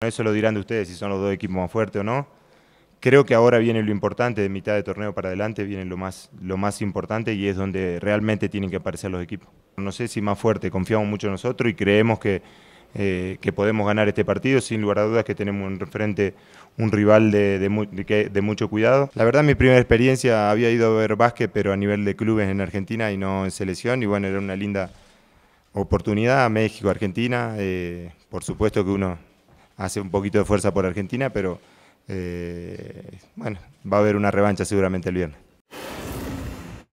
Eso lo dirán de ustedes, si son los dos equipos más fuertes o no. Creo que ahora viene lo importante, de mitad de torneo para adelante viene lo más, lo más importante y es donde realmente tienen que aparecer los equipos. No sé si más fuerte, confiamos mucho en nosotros y creemos que, eh, que podemos ganar este partido. Sin lugar a dudas que tenemos enfrente un rival de, mucho cuidado. La verdad, mi primera experiencia había ido a ver básquet, pero a nivel de clubes en Argentina y no en selección. Y bueno, era una linda oportunidad. México, Argentina. Eh, por supuesto que uno hace un poquito de fuerza por Argentina, pero eh, bueno, va a haber una revancha seguramente el viernes.